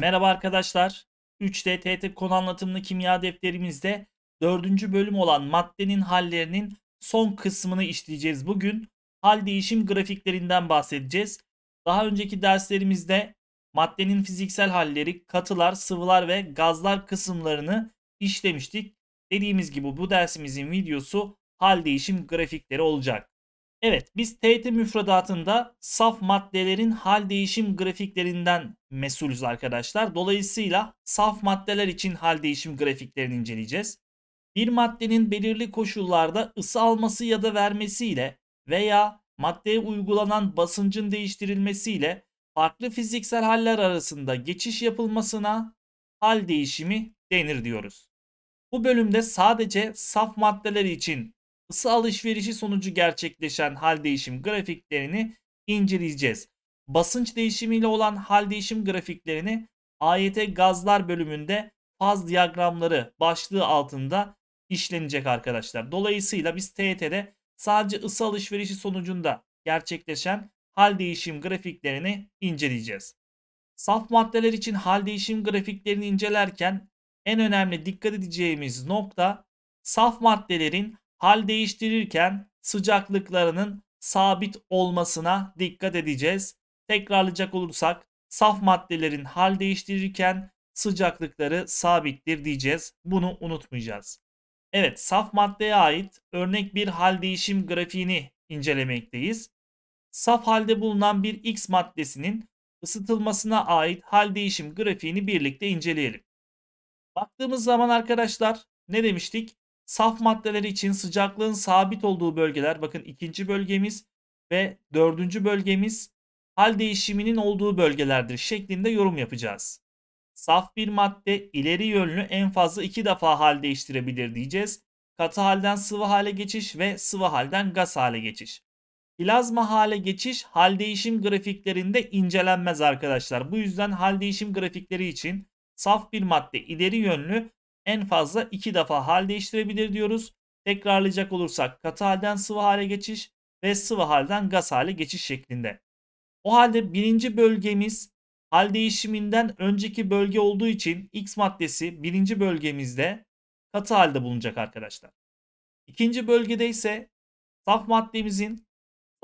Merhaba arkadaşlar. 3D TT konu anlatımlı kimya defterimizde 4. bölüm olan maddenin hallerinin son kısmını işleyeceğiz bugün. Hal değişim grafiklerinden bahsedeceğiz. Daha önceki derslerimizde maddenin fiziksel halleri, katılar, sıvılar ve gazlar kısımlarını işlemiştik. Dediğimiz gibi bu dersimizin videosu hal değişim grafikleri olacak. Evet biz TET müfredatında saf maddelerin hal değişim grafiklerinden mesulüz arkadaşlar. Dolayısıyla saf maddeler için hal değişim grafiklerini inceleyeceğiz. Bir maddenin belirli koşullarda ısı alması ya da vermesiyle veya maddeye uygulanan basıncın değiştirilmesiyle farklı fiziksel haller arasında geçiş yapılmasına hal değişimi denir diyoruz. Bu bölümde sadece saf maddeler için ısı alışverişi sonucu gerçekleşen hal değişim grafiklerini inceleyeceğiz. Basınç değişimiyle olan hal değişim grafiklerini AYT gazlar bölümünde faz diyagramları başlığı altında işlenecek arkadaşlar. Dolayısıyla biz TET'de sadece ısı alışverişi sonucunda gerçekleşen hal değişim grafiklerini inceleyeceğiz. Saf maddeler için hal değişim grafiklerini incelerken en önemli dikkat edeceğimiz nokta saf maddelerin hal değiştirirken sıcaklıklarının sabit olmasına dikkat edeceğiz. Tekrarlayacak olursak saf maddelerin hal değiştirirken sıcaklıkları sabittir diyeceğiz. Bunu unutmayacağız. Evet saf maddeye ait örnek bir hal değişim grafiğini incelemekteyiz. Saf halde bulunan bir X maddesinin ısıtılmasına ait hal değişim grafiğini birlikte inceleyelim. Baktığımız zaman arkadaşlar ne demiştik? Saf maddeler için sıcaklığın sabit olduğu bölgeler bakın ikinci bölgemiz ve dördüncü bölgemiz hal değişiminin olduğu bölgelerdir şeklinde yorum yapacağız. Saf bir madde ileri yönlü en fazla iki defa hal değiştirebilir diyeceğiz. Katı halden sıvı hale geçiş ve sıvı halden gaz hale geçiş. Plazma hale geçiş hal değişim grafiklerinde incelenmez arkadaşlar. Bu yüzden hal değişim grafikleri için saf bir madde ileri yönlü en fazla 2 defa hal değiştirebilir diyoruz. Tekrarlayacak olursak katı halden sıvı hale geçiş ve sıvı halden gaz hale geçiş şeklinde. O halde birinci bölgemiz hal değişiminden önceki bölge olduğu için X maddesi birinci bölgemizde katı halde bulunacak arkadaşlar. İkinci bölgede ise saf maddemizin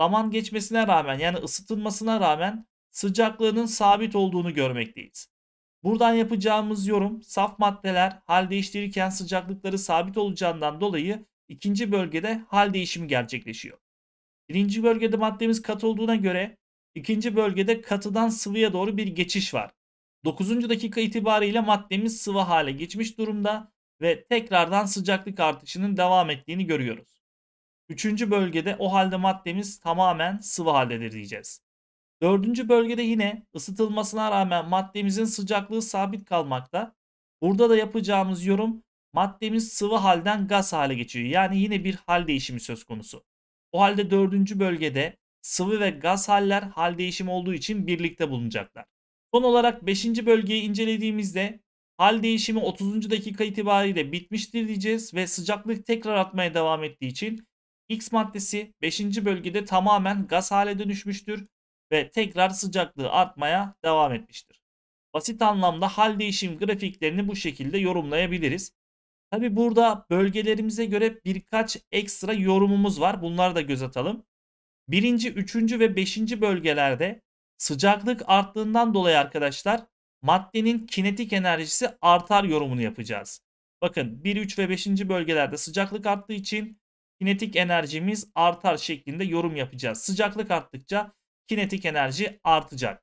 zaman geçmesine rağmen yani ısıtılmasına rağmen sıcaklığının sabit olduğunu görmekteyiz. Buradan yapacağımız yorum saf maddeler hal değiştirirken sıcaklıkları sabit olacağından dolayı ikinci bölgede hal değişimi gerçekleşiyor. Birinci bölgede maddemiz katı olduğuna göre ikinci bölgede katıdan sıvıya doğru bir geçiş var. 9. dakika itibariyle maddemiz sıvı hale geçmiş durumda ve tekrardan sıcaklık artışının devam ettiğini görüyoruz. Üçüncü bölgede o halde maddemiz tamamen sıvı haldedir diyeceğiz. Dördüncü bölgede yine ısıtılmasına rağmen maddemizin sıcaklığı sabit kalmakta. Burada da yapacağımız yorum maddemiz sıvı halden gaz hale geçiyor. Yani yine bir hal değişimi söz konusu. O halde dördüncü bölgede sıvı ve gaz haller hal değişimi olduğu için birlikte bulunacaklar. Son olarak beşinci bölgeyi incelediğimizde hal değişimi 30. dakika itibariyle bitmiştir diyeceğiz ve sıcaklık tekrar atmaya devam ettiği için X maddesi 5. bölgede tamamen gaz hale dönüşmüştür ve tekrar sıcaklığı artmaya devam etmiştir. Basit anlamda hal değişim grafiklerini bu şekilde yorumlayabiliriz. Tabi burada bölgelerimize göre birkaç ekstra yorumumuz var. Bunları da göz atalım. Birinci, üçüncü ve beşinci bölgelerde sıcaklık arttığından dolayı arkadaşlar maddenin kinetik enerjisi artar yorumunu yapacağız. Bakın 1, 3 ve 5. bölgelerde sıcaklık arttığı için kinetik enerjimiz artar şeklinde yorum yapacağız. Sıcaklık arttıkça kinetik enerji artacak.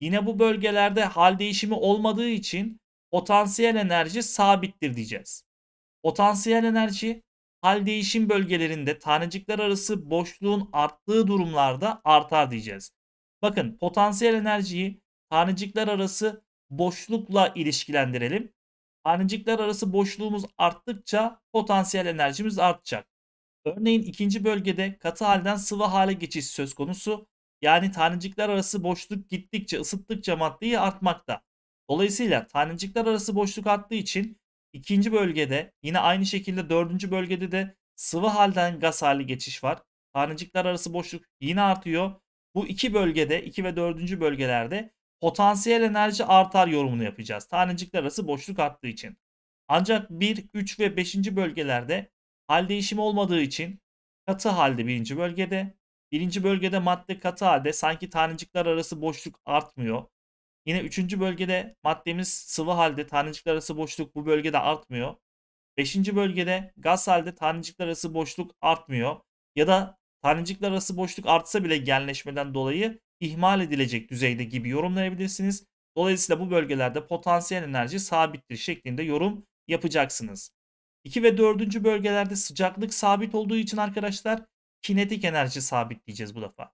Yine bu bölgelerde hal değişimi olmadığı için potansiyel enerji sabittir diyeceğiz. Potansiyel enerji hal değişim bölgelerinde tanecikler arası boşluğun arttığı durumlarda artar diyeceğiz. Bakın potansiyel enerjiyi tanecikler arası boşlukla ilişkilendirelim. Tanecikler arası boşluğumuz arttıkça potansiyel enerjimiz artacak. Örneğin ikinci bölgede katı halden sıvı hale geçiş söz konusu yani tanecikler arası boşluk gittikçe ısıttıkça maddeyi artmakta. Dolayısıyla tanecikler arası boşluk arttığı için ikinci bölgede yine aynı şekilde dördüncü bölgede de sıvı halden gaz hali geçiş var. Tanecikler arası boşluk yine artıyor. Bu iki bölgede 2 ve 4. bölgelerde potansiyel enerji artar yorumunu yapacağız. Tanecikler arası boşluk arttığı için. Ancak 1, 3 ve 5. bölgelerde hal değişimi olmadığı için katı halde 1. bölgede, Birinci bölgede madde katı halde sanki tanecikler arası boşluk artmıyor. Yine üçüncü bölgede maddemiz sıvı halde tanecikler arası boşluk bu bölgede artmıyor. Beşinci bölgede gaz halde tanecikler arası boşluk artmıyor. Ya da tanecikler arası boşluk artsa bile genleşmeden dolayı ihmal edilecek düzeyde gibi yorumlayabilirsiniz. Dolayısıyla bu bölgelerde potansiyel enerji sabittir şeklinde yorum yapacaksınız. 2 ve 4. bölgelerde sıcaklık sabit olduğu için arkadaşlar kinetik enerji sabitleyeceğiz bu defa.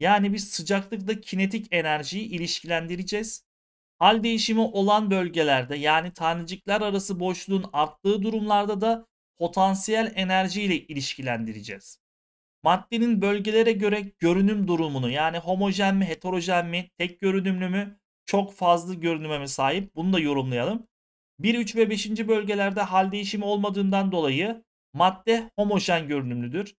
Yani biz sıcaklıkla kinetik enerjiyi ilişkilendireceğiz. Hal değişimi olan bölgelerde yani tanecikler arası boşluğun arttığı durumlarda da potansiyel enerji ile ilişkilendireceğiz. Maddenin bölgelere göre görünüm durumunu yani homojen mi, heterojen mi, tek görünümlü mü, çok fazla görünüme mi sahip bunu da yorumlayalım. 1, 3 ve 5. bölgelerde hal değişimi olmadığından dolayı madde homojen görünümlüdür.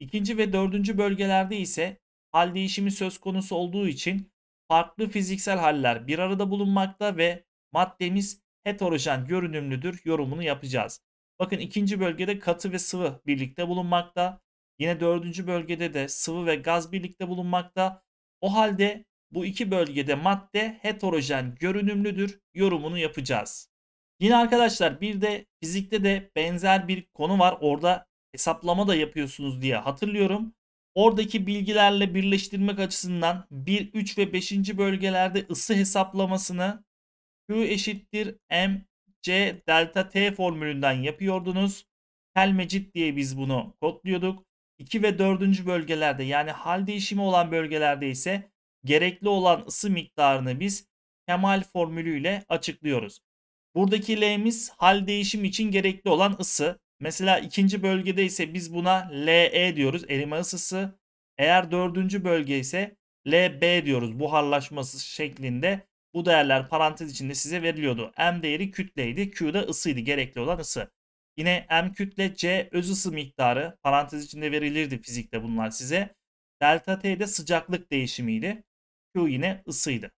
İkinci ve dördüncü bölgelerde ise hal değişimi söz konusu olduğu için farklı fiziksel haller bir arada bulunmakta ve maddemiz heterojen görünümlüdür yorumunu yapacağız. Bakın ikinci bölgede katı ve sıvı birlikte bulunmakta. Yine dördüncü bölgede de sıvı ve gaz birlikte bulunmakta. O halde bu iki bölgede madde heterojen görünümlüdür yorumunu yapacağız. Yine arkadaşlar bir de fizikte de benzer bir konu var. Orada hesaplama da yapıyorsunuz diye hatırlıyorum. Oradaki bilgilerle birleştirmek açısından 1, 3 ve 5. bölgelerde ısı hesaplamasını Q eşittir M C delta T formülünden yapıyordunuz. Helmecit diye biz bunu kodluyorduk. 2 ve 4. bölgelerde yani hal değişimi olan bölgelerde ise gerekli olan ısı miktarını biz Kemal formülüyle açıklıyoruz. Buradaki L'miz hal değişim için gerekli olan ısı. Mesela ikinci bölgede ise biz buna LE diyoruz erime ısısı. Eğer dördüncü bölge ise LB diyoruz buharlaşması şeklinde. Bu değerler parantez içinde size veriliyordu. M değeri kütleydi, Q da ısıydı gerekli olan ısı. Yine M kütle C öz ısı miktarı parantez içinde verilirdi fizikte bunlar size. Delta T de sıcaklık değişimiydi. Q yine ısıydı.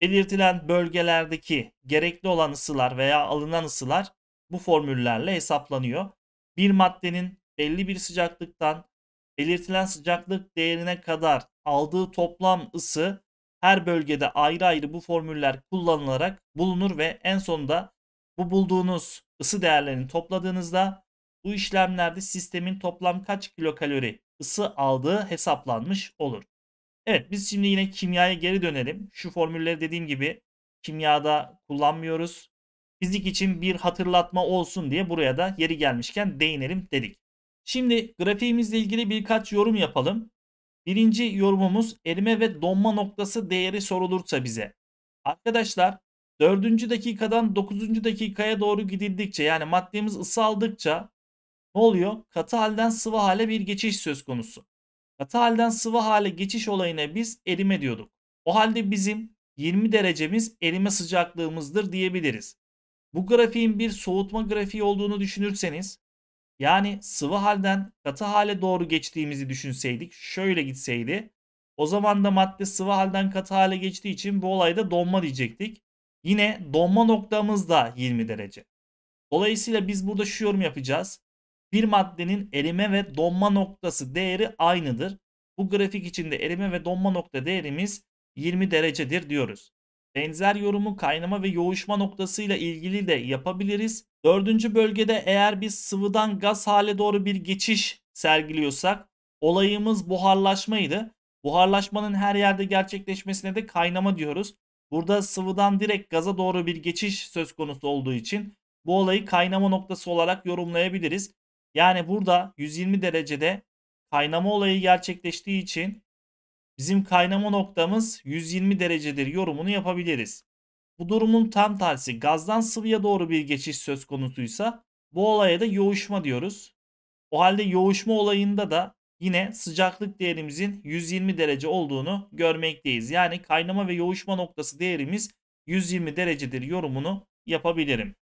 Belirtilen bölgelerdeki gerekli olan ısılar veya alınan ısılar bu formüllerle hesaplanıyor bir maddenin belli bir sıcaklıktan belirtilen sıcaklık değerine kadar aldığı toplam ısı her bölgede ayrı ayrı bu formüller kullanılarak bulunur ve en sonunda bu bulduğunuz ısı değerlerini topladığınızda bu işlemlerde sistemin toplam kaç kilokalori ısı aldığı hesaplanmış olur. Evet biz şimdi yine kimyaya geri dönelim. Şu formülleri dediğim gibi kimyada kullanmıyoruz fizik için bir hatırlatma olsun diye buraya da yeri gelmişken değinelim dedik. Şimdi grafiğimizle ilgili birkaç yorum yapalım. Birinci yorumumuz erime ve donma noktası değeri sorulursa bize. Arkadaşlar 4. dakikadan 9. dakikaya doğru gidildikçe yani maddemiz ısı aldıkça ne oluyor? Katı halden sıvı hale bir geçiş söz konusu. Katı halden sıvı hale geçiş olayına biz erime diyorduk. O halde bizim 20 derecemiz erime sıcaklığımızdır diyebiliriz. Bu grafiğin bir soğutma grafiği olduğunu düşünürseniz yani sıvı halden katı hale doğru geçtiğimizi düşünseydik şöyle gitseydi o zaman da madde sıvı halden katı hale geçtiği için bu olayda donma diyecektik. Yine donma noktamız da 20 derece. Dolayısıyla biz burada şu yorum yapacağız. Bir maddenin erime ve donma noktası değeri aynıdır. Bu grafik içinde erime ve donma nokta değerimiz 20 derecedir diyoruz. Benzer yorumu kaynama ve yoğuşma noktasıyla ilgili de yapabiliriz. Dördüncü bölgede eğer biz sıvıdan gaz hale doğru bir geçiş sergiliyorsak olayımız buharlaşmaydı. Buharlaşmanın her yerde gerçekleşmesine de kaynama diyoruz. Burada sıvıdan direkt gaza doğru bir geçiş söz konusu olduğu için bu olayı kaynama noktası olarak yorumlayabiliriz. Yani burada 120 derecede kaynama olayı gerçekleştiği için Bizim kaynama noktamız 120 derecedir yorumunu yapabiliriz. Bu durumun tam tersi gazdan sıvıya doğru bir geçiş söz konusuysa bu olaya da yoğuşma diyoruz. O halde yoğuşma olayında da yine sıcaklık değerimizin 120 derece olduğunu görmekteyiz. Yani kaynama ve yoğuşma noktası değerimiz 120 derecedir yorumunu yapabilirim.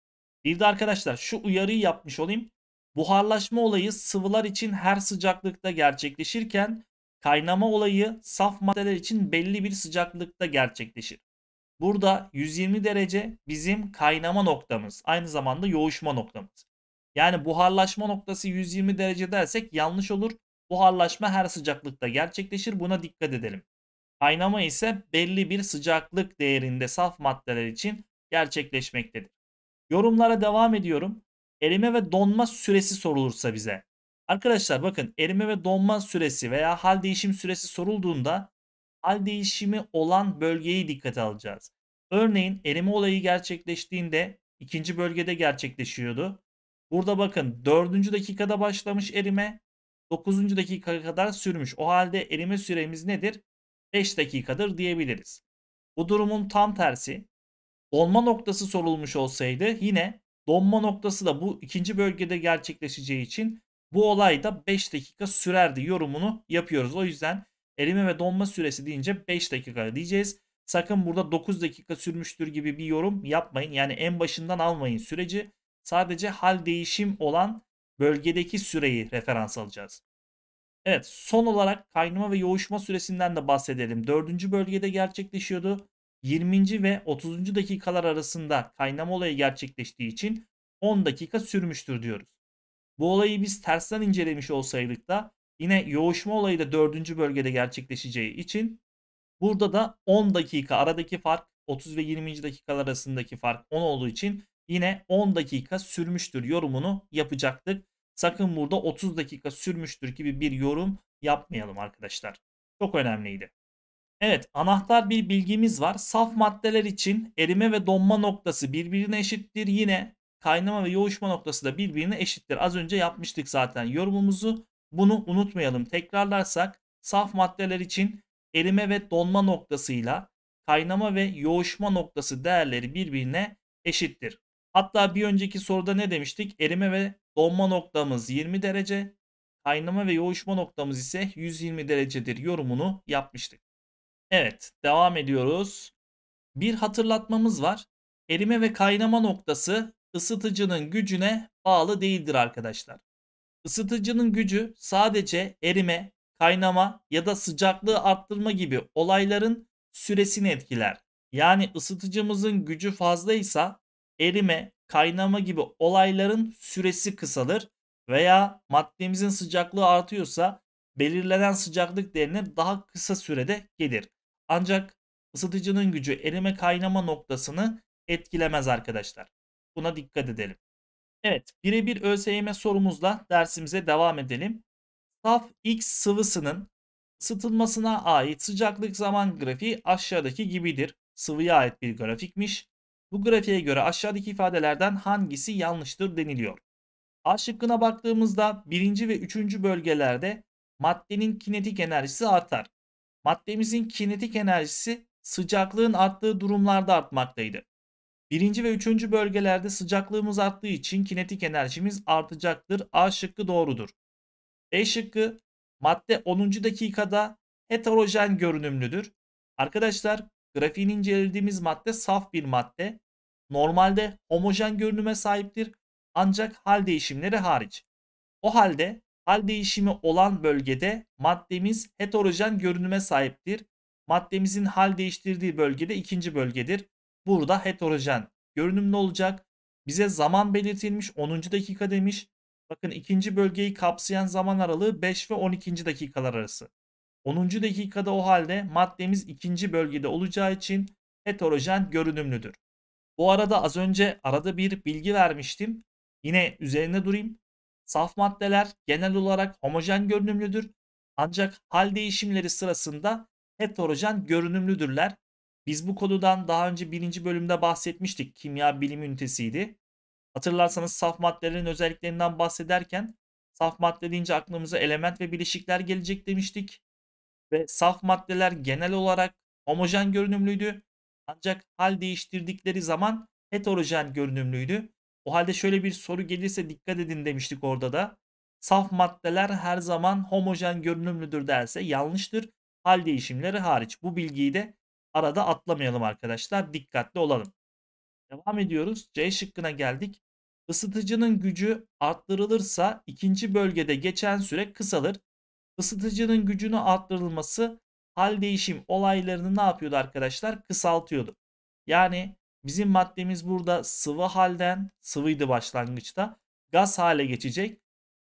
Bir de arkadaşlar şu uyarıyı yapmış olayım. Buharlaşma olayı sıvılar için her sıcaklıkta gerçekleşirken Kaynama olayı saf maddeler için belli bir sıcaklıkta gerçekleşir. Burada 120 derece bizim kaynama noktamız. Aynı zamanda yoğuşma noktamız. Yani buharlaşma noktası 120 derece dersek yanlış olur. Buharlaşma her sıcaklıkta gerçekleşir. Buna dikkat edelim. Kaynama ise belli bir sıcaklık değerinde saf maddeler için gerçekleşmektedir. Yorumlara devam ediyorum. Erime ve donma süresi sorulursa bize. Arkadaşlar bakın erime ve donma süresi veya hal değişim süresi sorulduğunda hal değişimi olan bölgeyi dikkate alacağız. Örneğin erime olayı gerçekleştiğinde ikinci bölgede gerçekleşiyordu. Burada bakın 4. dakikada başlamış erime 9. dakikaya kadar sürmüş. O halde erime süremiz nedir? 5 dakikadır diyebiliriz. Bu durumun tam tersi donma noktası sorulmuş olsaydı yine donma noktası da bu ikinci bölgede gerçekleşeceği için bu olay da 5 dakika sürerdi yorumunu yapıyoruz. O yüzden erime ve donma süresi deyince 5 dakika diyeceğiz. Sakın burada 9 dakika sürmüştür gibi bir yorum yapmayın. Yani en başından almayın süreci. Sadece hal değişim olan bölgedeki süreyi referans alacağız. Evet son olarak kaynama ve yoğuşma süresinden de bahsedelim. 4. bölgede gerçekleşiyordu. 20. ve 30. dakikalar arasında kaynama olayı gerçekleştiği için 10 dakika sürmüştür diyoruz. Bu olayı biz tersten incelemiş olsaydık da yine yoğuşma olayı da 4. bölgede gerçekleşeceği için burada da 10 dakika aradaki fark 30 ve 20. dakikalar arasındaki fark 10 olduğu için yine 10 dakika sürmüştür yorumunu yapacaktık. Sakın burada 30 dakika sürmüştür gibi bir yorum yapmayalım arkadaşlar. Çok önemliydi. Evet anahtar bir bilgimiz var. Saf maddeler için erime ve donma noktası birbirine eşittir. Yine kaynama ve yoğuşma noktası da birbirine eşittir. Az önce yapmıştık zaten yorumumuzu. Bunu unutmayalım. Tekrarlarsak saf maddeler için erime ve donma noktasıyla kaynama ve yoğuşma noktası değerleri birbirine eşittir. Hatta bir önceki soruda ne demiştik? Erime ve donma noktamız 20 derece, kaynama ve yoğuşma noktamız ise 120 derecedir yorumunu yapmıştık. Evet, devam ediyoruz. Bir hatırlatmamız var. Erime ve kaynama noktası ısıtıcının gücüne bağlı değildir arkadaşlar. Isıtıcının gücü sadece erime, kaynama ya da sıcaklığı arttırma gibi olayların süresini etkiler. Yani ısıtıcımızın gücü fazlaysa erime, kaynama gibi olayların süresi kısalır veya maddemizin sıcaklığı artıyorsa belirlenen sıcaklık değerine daha kısa sürede gelir. Ancak ısıtıcının gücü erime kaynama noktasını etkilemez arkadaşlar. Buna dikkat edelim. Evet, birebir ÖSYM sorumuzla dersimize devam edelim. Saf X sıvısının ısıtılmasına ait sıcaklık zaman grafiği aşağıdaki gibidir. Sıvıya ait bir grafikmiş. Bu grafiğe göre aşağıdaki ifadelerden hangisi yanlıştır deniliyor. A şıkkına baktığımızda birinci ve üçüncü bölgelerde maddenin kinetik enerjisi artar. Maddemizin kinetik enerjisi sıcaklığın arttığı durumlarda artmaktaydı. Birinci ve üçüncü bölgelerde sıcaklığımız arttığı için kinetik enerjimiz artacaktır. A şıkkı doğrudur. B şıkkı madde 10. dakikada heterojen görünümlüdür. Arkadaşlar grafiğin incelediğimiz madde saf bir madde. Normalde homojen görünüme sahiptir ancak hal değişimleri hariç. O halde hal değişimi olan bölgede maddemiz heterojen görünüme sahiptir. Maddemizin hal değiştirdiği bölgede ikinci bölgedir burada heterojen görünümlü olacak. Bize zaman belirtilmiş 10. dakika demiş. Bakın ikinci bölgeyi kapsayan zaman aralığı 5 ve 12. dakikalar arası. 10. dakikada o halde maddemiz ikinci bölgede olacağı için heterojen görünümlüdür. Bu arada az önce arada bir bilgi vermiştim. Yine üzerine durayım. Saf maddeler genel olarak homojen görünümlüdür. Ancak hal değişimleri sırasında heterojen görünümlüdürler. Biz bu konudan daha önce birinci bölümde bahsetmiştik. Kimya bilim ünitesiydi. Hatırlarsanız saf maddelerin özelliklerinden bahsederken saf madde deyince aklımıza element ve bileşikler gelecek demiştik. Ve saf maddeler genel olarak homojen görünümlüydü. Ancak hal değiştirdikleri zaman heterojen görünümlüydü. O halde şöyle bir soru gelirse dikkat edin demiştik orada da. Saf maddeler her zaman homojen görünümlüdür derse yanlıştır. Hal değişimleri hariç. Bu bilgiyi de arada atlamayalım arkadaşlar. Dikkatli olalım. Devam ediyoruz. C şıkkına geldik. Isıtıcının gücü arttırılırsa ikinci bölgede geçen süre kısalır. Isıtıcının gücünü arttırılması hal değişim olaylarını ne yapıyordu arkadaşlar? Kısaltıyordu. Yani bizim maddemiz burada sıvı halden sıvıydı başlangıçta gaz hale geçecek.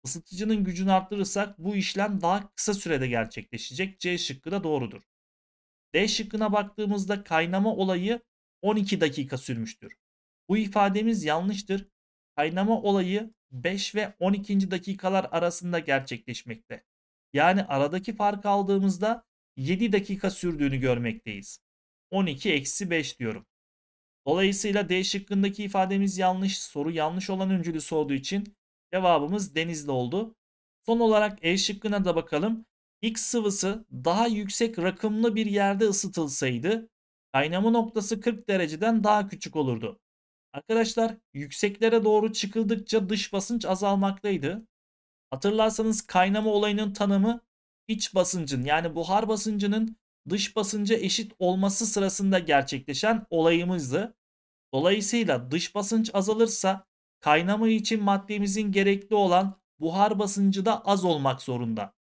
Isıtıcının gücünü arttırırsak bu işlem daha kısa sürede gerçekleşecek. C şıkkı da doğrudur. D şıkkına baktığımızda kaynama olayı 12 dakika sürmüştür. Bu ifademiz yanlıştır. Kaynama olayı 5 ve 12. dakikalar arasında gerçekleşmekte. Yani aradaki fark aldığımızda 7 dakika sürdüğünü görmekteyiz. 12 eksi 5 diyorum. Dolayısıyla D şıkkındaki ifademiz yanlış. Soru yanlış olan öncülü sorduğu için cevabımız Denizli oldu. Son olarak E şıkkına da bakalım. X sıvısı daha yüksek rakımlı bir yerde ısıtılsaydı kaynama noktası 40 dereceden daha küçük olurdu. Arkadaşlar yükseklere doğru çıkıldıkça dış basınç azalmaktaydı. Hatırlarsanız kaynama olayının tanımı iç basıncın yani buhar basıncının dış basınca eşit olması sırasında gerçekleşen olayımızdı. Dolayısıyla dış basınç azalırsa kaynama için maddemizin gerekli olan buhar basıncı da az olmak zorunda.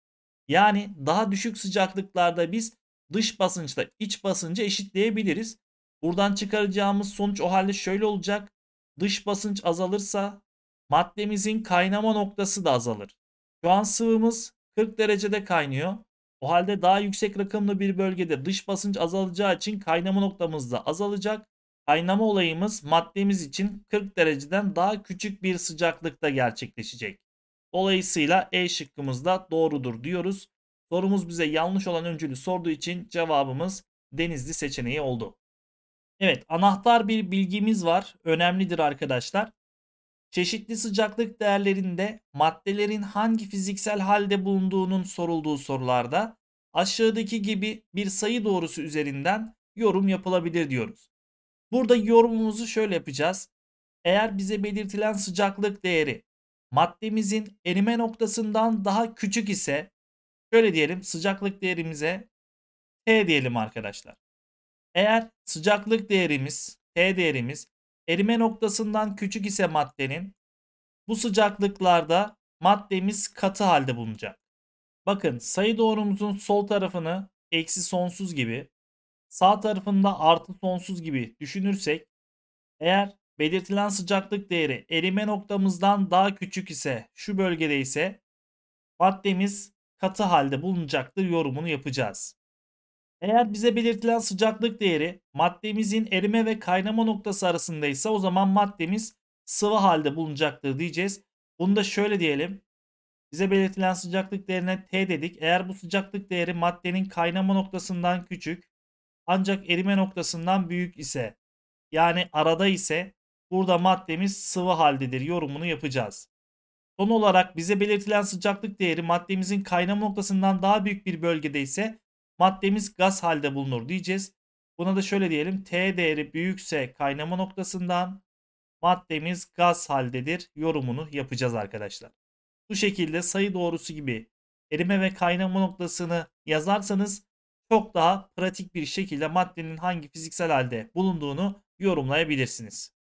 Yani daha düşük sıcaklıklarda biz dış basınçla iç basıncı eşitleyebiliriz. Buradan çıkaracağımız sonuç o halde şöyle olacak. Dış basınç azalırsa maddemizin kaynama noktası da azalır. Şu an sıvımız 40 derecede kaynıyor. O halde daha yüksek rakımlı bir bölgede dış basınç azalacağı için kaynama noktamız da azalacak. Kaynama olayımız maddemiz için 40 dereceden daha küçük bir sıcaklıkta gerçekleşecek. Dolayısıyla E şıkkımız da doğrudur diyoruz. Sorumuz bize yanlış olan öncülü sorduğu için cevabımız Denizli seçeneği oldu. Evet anahtar bir bilgimiz var. Önemlidir arkadaşlar. Çeşitli sıcaklık değerlerinde maddelerin hangi fiziksel halde bulunduğunun sorulduğu sorularda aşağıdaki gibi bir sayı doğrusu üzerinden yorum yapılabilir diyoruz. Burada yorumumuzu şöyle yapacağız. Eğer bize belirtilen sıcaklık değeri maddemizin erime noktasından daha küçük ise şöyle diyelim sıcaklık değerimize T diyelim arkadaşlar. Eğer sıcaklık değerimiz T değerimiz erime noktasından küçük ise maddenin bu sıcaklıklarda maddemiz katı halde bulunacak. Bakın sayı doğrumuzun sol tarafını eksi sonsuz gibi sağ tarafında artı sonsuz gibi düşünürsek eğer Belirtilen sıcaklık değeri erime noktamızdan daha küçük ise şu bölgede ise maddemiz katı halde bulunacaktır yorumunu yapacağız. Eğer bize belirtilen sıcaklık değeri maddemizin erime ve kaynama noktası arasındaysa o zaman maddemiz sıvı halde bulunacaktır diyeceğiz. Bunu da şöyle diyelim. Bize belirtilen sıcaklık değerine T dedik. Eğer bu sıcaklık değeri maddenin kaynama noktasından küçük ancak erime noktasından büyük ise yani arada ise Burada maddemiz sıvı haldedir yorumunu yapacağız. Son olarak bize belirtilen sıcaklık değeri maddemizin kaynama noktasından daha büyük bir bölgede ise maddemiz gaz halde bulunur diyeceğiz. Buna da şöyle diyelim T değeri büyükse kaynama noktasından maddemiz gaz haldedir yorumunu yapacağız arkadaşlar. Bu şekilde sayı doğrusu gibi erime ve kaynama noktasını yazarsanız çok daha pratik bir şekilde maddenin hangi fiziksel halde bulunduğunu yorumlayabilirsiniz.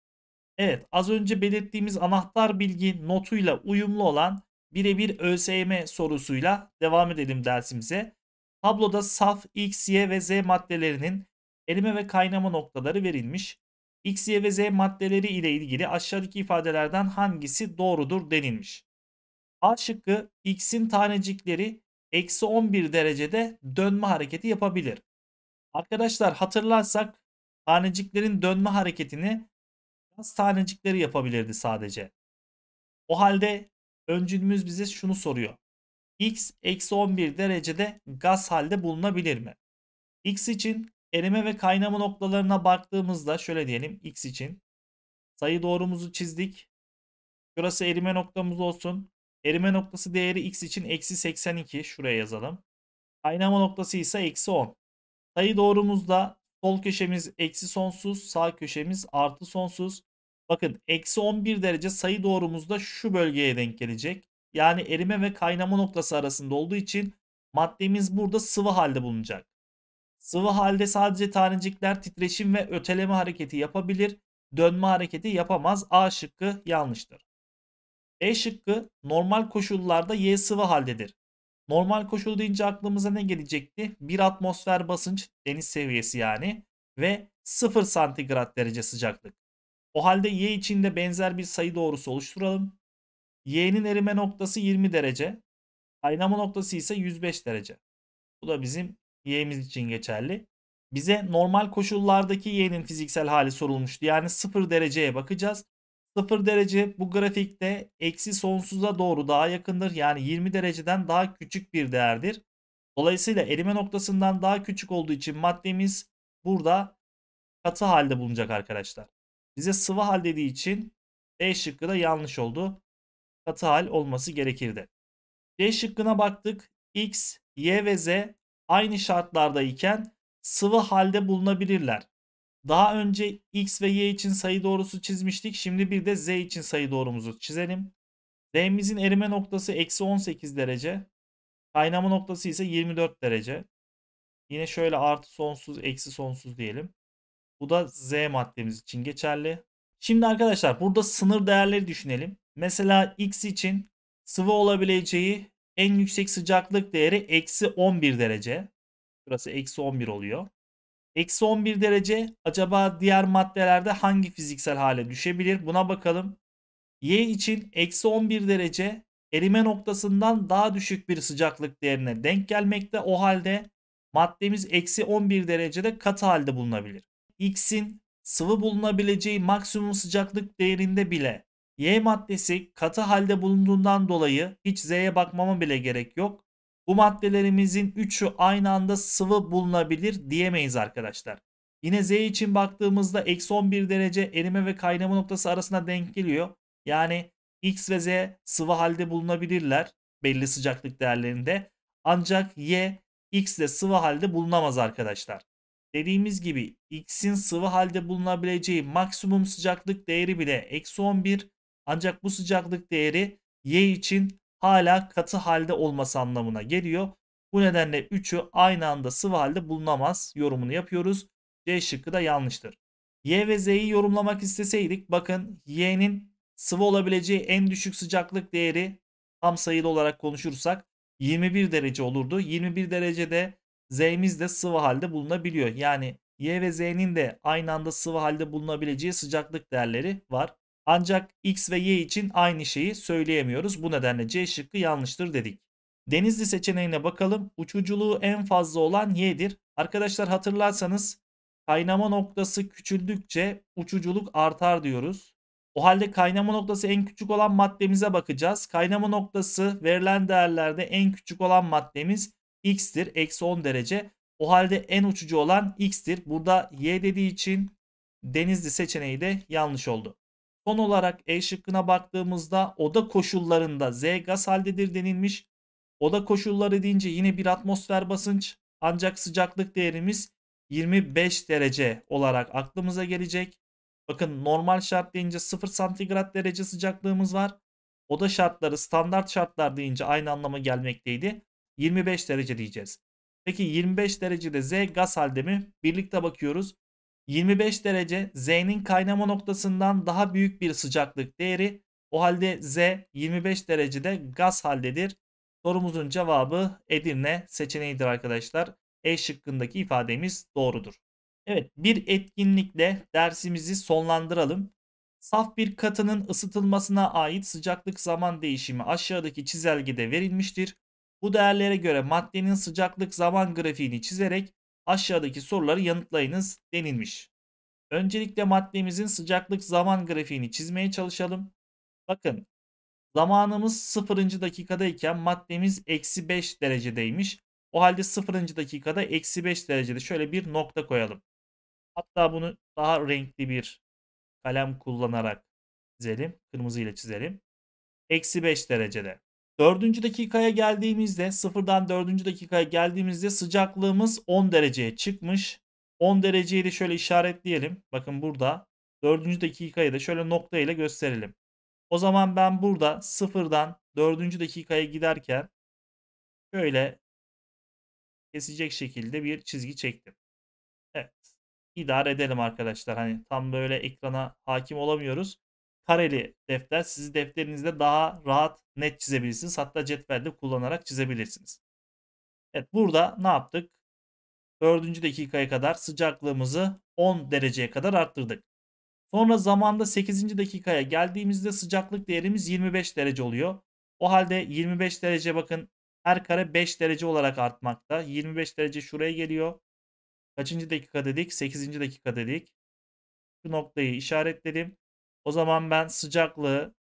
Evet az önce belirttiğimiz anahtar bilgi notuyla uyumlu olan birebir ÖSYM sorusuyla devam edelim dersimize. Tabloda saf X, Y ve Z maddelerinin erime ve kaynama noktaları verilmiş. X, Y ve Z maddeleri ile ilgili aşağıdaki ifadelerden hangisi doğrudur denilmiş. A şıkkı X'in tanecikleri eksi 11 derecede dönme hareketi yapabilir. Arkadaşlar hatırlarsak taneciklerin dönme hareketini gaz tanecikleri yapabilirdi sadece. O halde öncülümüz bize şunu soruyor. X eksi 11 derecede gaz halde bulunabilir mi? X için erime ve kaynama noktalarına baktığımızda şöyle diyelim X için sayı doğrumuzu çizdik. Şurası erime noktamız olsun. Erime noktası değeri X için eksi 82 şuraya yazalım. Kaynama noktası ise eksi 10. Sayı doğrumuzda Sol köşemiz eksi sonsuz. Sağ köşemiz artı sonsuz. Bakın eksi 11 derece sayı doğrumuzda şu bölgeye denk gelecek. Yani erime ve kaynama noktası arasında olduğu için maddemiz burada sıvı halde bulunacak. Sıvı halde sadece tanecikler titreşim ve öteleme hareketi yapabilir. Dönme hareketi yapamaz. A şıkkı yanlıştır. E şıkkı normal koşullarda Y sıvı haldedir. Normal koşul deyince aklımıza ne gelecekti? 1 atmosfer basınç, deniz seviyesi yani ve 0 santigrat derece sıcaklık. O halde Y için de benzer bir sayı doğrusu oluşturalım. Y'nin erime noktası 20 derece. Kaynama noktası ise 105 derece. Bu da bizim Y'miz için geçerli. Bize normal koşullardaki Y'nin fiziksel hali sorulmuştu. Yani 0 dereceye bakacağız. 0 derece bu grafikte eksi sonsuza doğru daha yakındır. Yani 20 dereceden daha küçük bir değerdir. Dolayısıyla erime noktasından daha küçük olduğu için maddemiz burada katı halde bulunacak arkadaşlar. Bize sıvı hal dediği için D şıkkı da yanlış oldu. Katı hal olması gerekirdi. C şıkkına baktık. X, Y ve Z aynı şartlarda iken sıvı halde bulunabilirler. Daha önce x ve y için sayı doğrusu çizmiştik. Şimdi bir de z için sayı doğrumuzu çizelim. D'mizin erime noktası eksi 18 derece. Kaynama noktası ise 24 derece. Yine şöyle artı sonsuz, eksi sonsuz diyelim. Bu da z maddemiz için geçerli. Şimdi arkadaşlar burada sınır değerleri düşünelim. Mesela x için sıvı olabileceği en yüksek sıcaklık değeri eksi 11 derece. Burası eksi 11 oluyor. Eksi 11 derece acaba diğer maddelerde hangi fiziksel hale düşebilir? Buna bakalım. Y için eksi 11 derece erime noktasından daha düşük bir sıcaklık değerine denk gelmekte. O halde maddemiz eksi 11 derecede katı halde bulunabilir. X'in sıvı bulunabileceği maksimum sıcaklık değerinde bile Y maddesi katı halde bulunduğundan dolayı hiç Z'ye bakmama bile gerek yok. Bu maddelerimizin üçü aynı anda sıvı bulunabilir diyemeyiz arkadaşlar. Yine Z için baktığımızda eksi 11 derece erime ve kaynama noktası arasına denk geliyor. Yani X ve Z sıvı halde bulunabilirler belli sıcaklık değerlerinde. Ancak Y X de sıvı halde bulunamaz arkadaşlar. Dediğimiz gibi X'in sıvı halde bulunabileceği maksimum sıcaklık değeri bile eksi 11 ancak bu sıcaklık değeri Y için hala katı halde olması anlamına geliyor. Bu nedenle 3'ü aynı anda sıvı halde bulunamaz yorumunu yapıyoruz. C şıkkı da yanlıştır. Y ve Z'yi yorumlamak isteseydik bakın Y'nin sıvı olabileceği en düşük sıcaklık değeri tam sayılı olarak konuşursak 21 derece olurdu. 21 derecede Z'miz de sıvı halde bulunabiliyor. Yani Y ve Z'nin de aynı anda sıvı halde bulunabileceği sıcaklık değerleri var. Ancak x ve y için aynı şeyi söyleyemiyoruz. Bu nedenle C şıkkı yanlıştır dedik. Denizli seçeneğine bakalım. Uçuculuğu en fazla olan y'dir. Arkadaşlar hatırlarsanız kaynama noktası küçüldükçe uçuculuk artar diyoruz. O halde kaynama noktası en küçük olan maddemize bakacağız. Kaynama noktası verilen değerlerde en küçük olan maddemiz x'tir. Eksi 10 derece. O halde en uçucu olan x'tir. Burada y dediği için denizli seçeneği de yanlış oldu. Son olarak E şıkkına baktığımızda oda koşullarında Z gaz haldedir denilmiş. Oda koşulları deyince yine bir atmosfer basınç ancak sıcaklık değerimiz 25 derece olarak aklımıza gelecek. Bakın normal şart deyince 0 santigrat derece sıcaklığımız var. Oda şartları standart şartlar deyince aynı anlama gelmekteydi. 25 derece diyeceğiz. Peki 25 derecede Z gaz halde mi? Birlikte bakıyoruz. 25 derece Z'nin kaynama noktasından daha büyük bir sıcaklık değeri. O halde Z 25 derecede gaz haldedir. Sorumuzun cevabı Edirne seçeneğidir arkadaşlar. E şıkkındaki ifademiz doğrudur. Evet bir etkinlikle dersimizi sonlandıralım. Saf bir katının ısıtılmasına ait sıcaklık zaman değişimi aşağıdaki çizelgede verilmiştir. Bu değerlere göre maddenin sıcaklık zaman grafiğini çizerek aşağıdaki soruları yanıtlayınız denilmiş. Öncelikle maddemizin sıcaklık zaman grafiğini çizmeye çalışalım. Bakın zamanımız 0. dakikadayken maddemiz eksi 5 derecedeymiş. O halde 0. dakikada eksi 5 derecede şöyle bir nokta koyalım. Hatta bunu daha renkli bir kalem kullanarak çizelim. Kırmızı ile çizelim. Eksi 5 derecede. 4. dakikaya geldiğimizde sıfırdan 4. dakikaya geldiğimizde sıcaklığımız 10 dereceye çıkmış. 10 dereceyi de şöyle işaretleyelim. Bakın burada 4. dakikayı da şöyle nokta ile gösterelim. O zaman ben burada sıfırdan 4. dakikaya giderken şöyle kesecek şekilde bir çizgi çektim. Evet. İdare edelim arkadaşlar. Hani tam böyle ekrana hakim olamıyoruz kareli defter sizi defterinizde daha rahat net çizebilirsiniz. Hatta cetvelde kullanarak çizebilirsiniz. Evet burada ne yaptık? 4. dakikaya kadar sıcaklığımızı 10 dereceye kadar arttırdık. Sonra zamanda 8. dakikaya geldiğimizde sıcaklık değerimiz 25 derece oluyor. O halde 25 derece bakın her kare 5 derece olarak artmakta. 25 derece şuraya geliyor. Kaçıncı dakika dedik? 8. dakika dedik. Şu noktayı işaretledim. O zaman ben sıcaklığı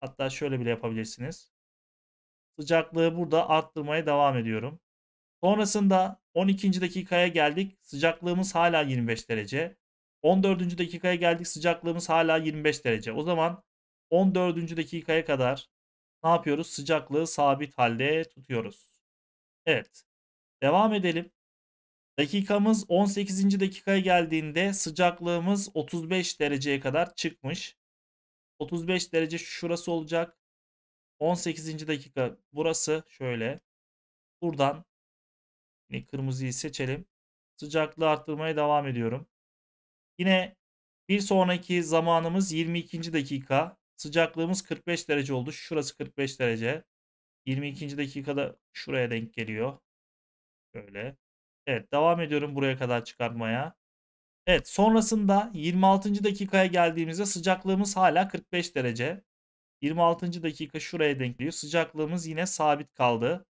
hatta şöyle bile yapabilirsiniz. Sıcaklığı burada arttırmaya devam ediyorum. Sonrasında 12. dakikaya geldik. Sıcaklığımız hala 25 derece. 14. dakikaya geldik. Sıcaklığımız hala 25 derece. O zaman 14. dakikaya kadar ne yapıyoruz? Sıcaklığı sabit halde tutuyoruz. Evet. Devam edelim. Dakikamız 18. dakikaya geldiğinde sıcaklığımız 35 dereceye kadar çıkmış. 35 derece şurası olacak. 18. dakika burası şöyle. Buradan yine kırmızıyı seçelim. Sıcaklığı arttırmaya devam ediyorum. Yine bir sonraki zamanımız 22. dakika. Sıcaklığımız 45 derece oldu. Şurası 45 derece. 22. dakikada şuraya denk geliyor. Şöyle. Evet devam ediyorum buraya kadar çıkartmaya. Evet sonrasında 26. dakikaya geldiğimizde sıcaklığımız hala 45 derece. 26. dakika şuraya denk geliyor. Sıcaklığımız yine sabit kaldı.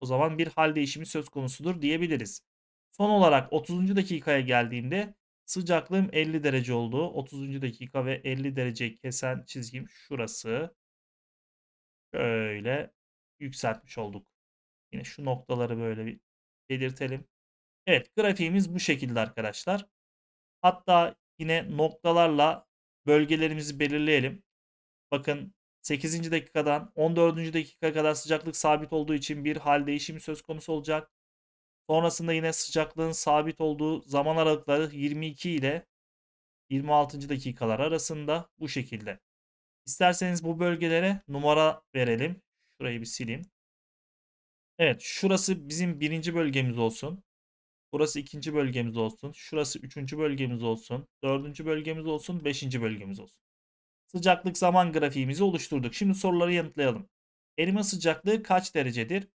O zaman bir hal değişimi söz konusudur diyebiliriz. Son olarak 30. dakikaya geldiğimde sıcaklığım 50 derece oldu. 30. dakika ve 50 derece kesen çizgim şurası. Şöyle yükseltmiş olduk. Yine şu noktaları böyle bir belirtelim. Evet grafiğimiz bu şekilde arkadaşlar. Hatta yine noktalarla bölgelerimizi belirleyelim. Bakın 8. dakikadan 14. dakika kadar sıcaklık sabit olduğu için bir hal değişimi söz konusu olacak. Sonrasında yine sıcaklığın sabit olduğu zaman aralıkları 22 ile 26. dakikalar arasında bu şekilde. İsterseniz bu bölgelere numara verelim. Şurayı bir sileyim. Evet şurası bizim birinci bölgemiz olsun. Burası ikinci bölgemiz olsun. Şurası üçüncü bölgemiz olsun. Dördüncü bölgemiz olsun. Beşinci bölgemiz olsun. Sıcaklık zaman grafiğimizi oluşturduk. Şimdi soruları yanıtlayalım. Erime sıcaklığı kaç derecedir?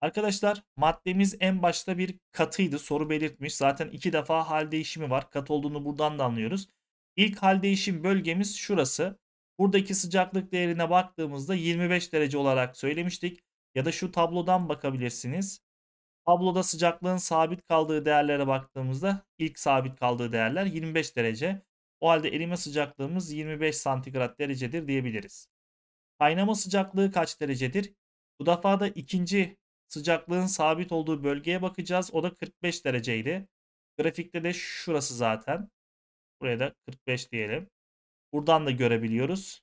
Arkadaşlar maddemiz en başta bir katıydı. Soru belirtmiş. Zaten iki defa hal değişimi var. Kat olduğunu buradan da anlıyoruz. İlk hal değişim bölgemiz şurası. Buradaki sıcaklık değerine baktığımızda 25 derece olarak söylemiştik. Ya da şu tablodan bakabilirsiniz. Tabloda sıcaklığın sabit kaldığı değerlere baktığımızda ilk sabit kaldığı değerler 25 derece. O halde erime sıcaklığımız 25 santigrat derecedir diyebiliriz. Kaynama sıcaklığı kaç derecedir? Bu defa da ikinci sıcaklığın sabit olduğu bölgeye bakacağız. O da 45 dereceydi. Grafikte de şurası zaten. Buraya da 45 diyelim. Buradan da görebiliyoruz.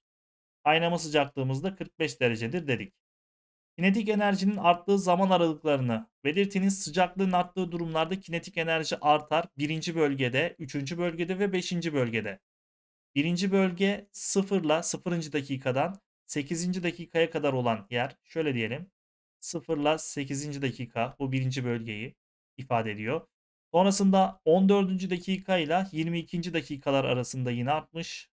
Kaynama sıcaklığımız da 45 derecedir dedik. Kinetik enerjinin arttığı zaman aralıklarını belirtiniz. Sıcaklığın arttığı durumlarda kinetik enerji artar. Birinci bölgede, üçüncü bölgede ve beşinci bölgede. Birinci bölge sıfırla sıfırıncı dakikadan sekizinci dakikaya kadar olan yer. Şöyle diyelim. Sıfırla sekizinci dakika bu birinci bölgeyi ifade ediyor. Sonrasında 14. dakika ile 22. dakikalar arasında yine artmış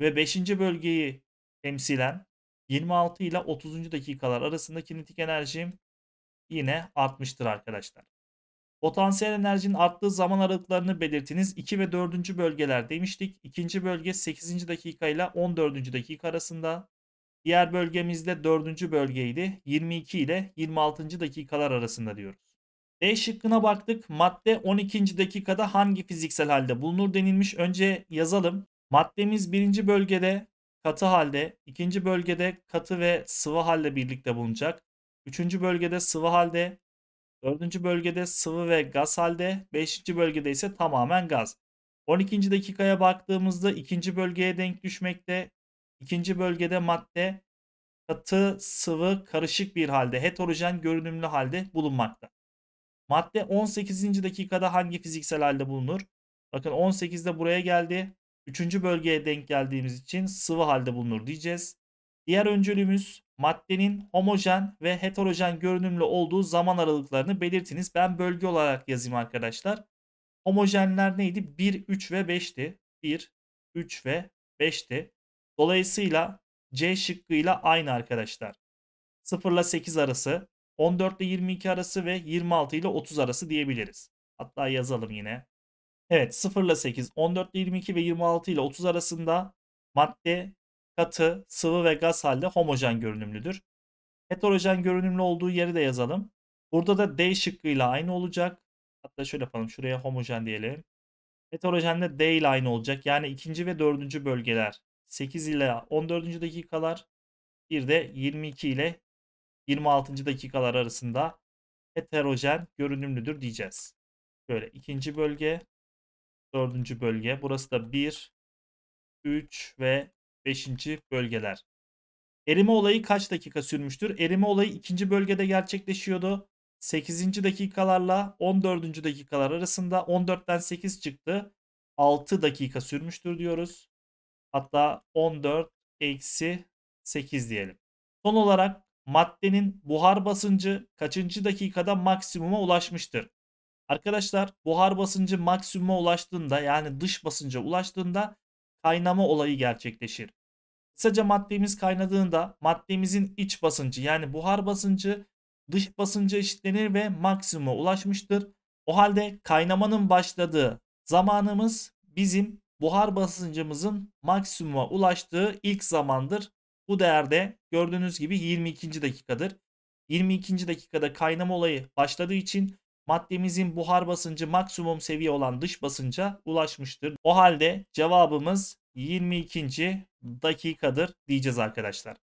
ve 5. bölgeyi temsilen 26 ile 30. dakikalar arasında kinetik enerji yine artmıştır arkadaşlar. Potansiyel enerjinin arttığı zaman aralıklarını belirtiniz. 2 ve 4. bölgeler demiştik. 2. bölge 8. dakika ile 14. dakika arasında. Diğer bölgemizde 4. bölgeydi. 22 ile 26. dakikalar arasında diyoruz. D şıkkına baktık. Madde 12. dakikada hangi fiziksel halde bulunur denilmiş. Önce yazalım. Maddemiz 1. bölgede katı halde, ikinci bölgede katı ve sıvı halde birlikte bulunacak. Üçüncü bölgede sıvı halde, dördüncü bölgede sıvı ve gaz halde, beşinci bölgede ise tamamen gaz. 12. dakikaya baktığımızda ikinci bölgeye denk düşmekte. İkinci bölgede madde katı, sıvı, karışık bir halde, heterojen görünümlü halde bulunmakta. Madde 18. dakikada hangi fiziksel halde bulunur? Bakın 18'de buraya geldi. Üçüncü bölgeye denk geldiğimiz için sıvı halde bulunur diyeceğiz. Diğer öncülümüz maddenin homojen ve heterojen görünümlü olduğu zaman aralıklarını belirtiniz. Ben bölge olarak yazayım arkadaşlar. Homojenler neydi? 1, 3 ve 5'ti. 1, 3 ve 5'ti. Dolayısıyla C şıkkıyla aynı arkadaşlar. 0 ile 8 arası, 14 ile 22 arası ve 26 ile 30 arası diyebiliriz. Hatta yazalım yine. Evet 0 ile 8, 14 ile 22 ve 26 ile 30 arasında madde katı, sıvı ve gaz halde homojen görünümlüdür. Heterojen görünümlü olduğu yeri de yazalım. Burada da D şıkkıyla aynı olacak. Hatta şöyle yapalım şuraya homojen diyelim. Heterojen de D ile aynı olacak. Yani ikinci ve dördüncü bölgeler 8 ile 14. dakikalar bir de 22 ile 26. dakikalar arasında heterojen görünümlüdür diyeceğiz. Böyle ikinci bölge dördüncü bölge. Burası da 1, 3 ve 5. bölgeler. Erime olayı kaç dakika sürmüştür? Erime olayı ikinci bölgede gerçekleşiyordu. 8. dakikalarla 14. dakikalar arasında 14'ten 8 çıktı. 6 dakika sürmüştür diyoruz. Hatta 14 eksi 8 diyelim. Son olarak maddenin buhar basıncı kaçıncı dakikada maksimuma ulaşmıştır? Arkadaşlar buhar basıncı maksimuma ulaştığında yani dış basınca ulaştığında kaynama olayı gerçekleşir. Kısaca maddemiz kaynadığında maddemizin iç basıncı yani buhar basıncı dış basınca eşitlenir ve maksimuma ulaşmıştır. O halde kaynamanın başladığı zamanımız bizim buhar basıncımızın maksimuma ulaştığı ilk zamandır. Bu değerde gördüğünüz gibi 22. dakikadır. 22. dakikada kaynama olayı başladığı için maddemizin buhar basıncı maksimum seviye olan dış basınca ulaşmıştır. O halde cevabımız 22. dakikadır diyeceğiz arkadaşlar.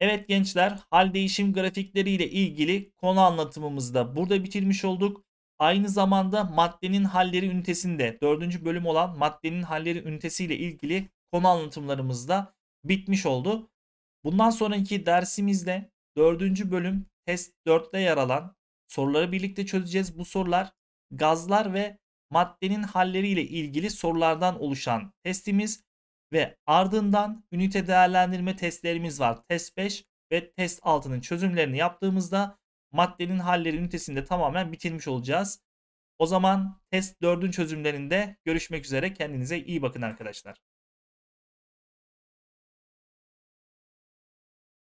Evet gençler hal değişim grafikleriyle ilgili konu anlatımımızı da burada bitirmiş olduk. Aynı zamanda maddenin halleri ünitesinde 4. bölüm olan maddenin halleri ünitesiyle ilgili konu anlatımlarımız da bitmiş oldu. Bundan sonraki dersimizde 4. bölüm test 4'te yer alan Soruları birlikte çözeceğiz. Bu sorular gazlar ve maddenin halleriyle ilgili sorulardan oluşan testimiz ve ardından ünite değerlendirme testlerimiz var. Test 5 ve test 6'nın çözümlerini yaptığımızda maddenin halleri ünitesinde tamamen bitirmiş olacağız. O zaman test 4'ün çözümlerinde görüşmek üzere. Kendinize iyi bakın arkadaşlar.